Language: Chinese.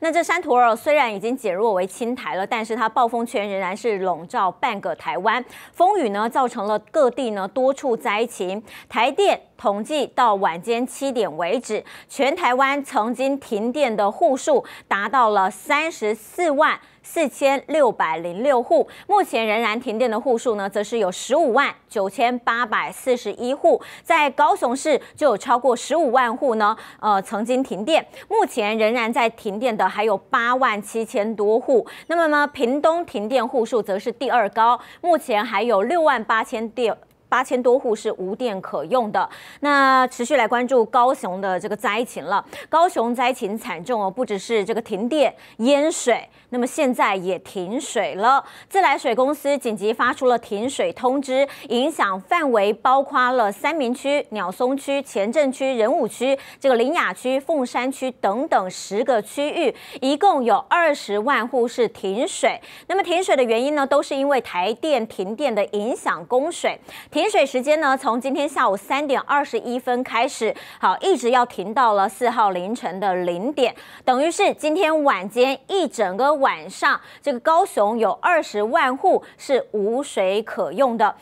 那这山陀尔虽然已经减弱为青台了，但是它暴风圈仍然是笼罩半个台湾，风雨呢造成了各地呢多处灾情。台电统计到晚间七点为止，全台湾曾经停电的户数达到了三十四万四千六百零六户，目前仍然停电的户数呢，则是有十五万九千八百四十一户，在高雄市就有超过十五万户呢，呃，曾经停电，目前仍然在停电的。还有八万七千多户，那么呢？屏东停电户数则是第二高，目前还有六万八千电。八千多户是无电可用的。那持续来关注高雄的这个灾情了。高雄灾情惨重哦，不只是这个停电淹水，那么现在也停水了。自来水公司紧急发出了停水通知，影响范围包括了三明区、鸟松区、前镇区、仁武区、这个林雅区、凤山区等等十个区域，一共有二十万户是停水。那么停水的原因呢，都是因为台电停电的影响供水。停水时间呢？从今天下午三点二十一分开始，好，一直要停到了四号凌晨的零点，等于是今天晚间一整个晚上，这个高雄有二十万户是无水可用的。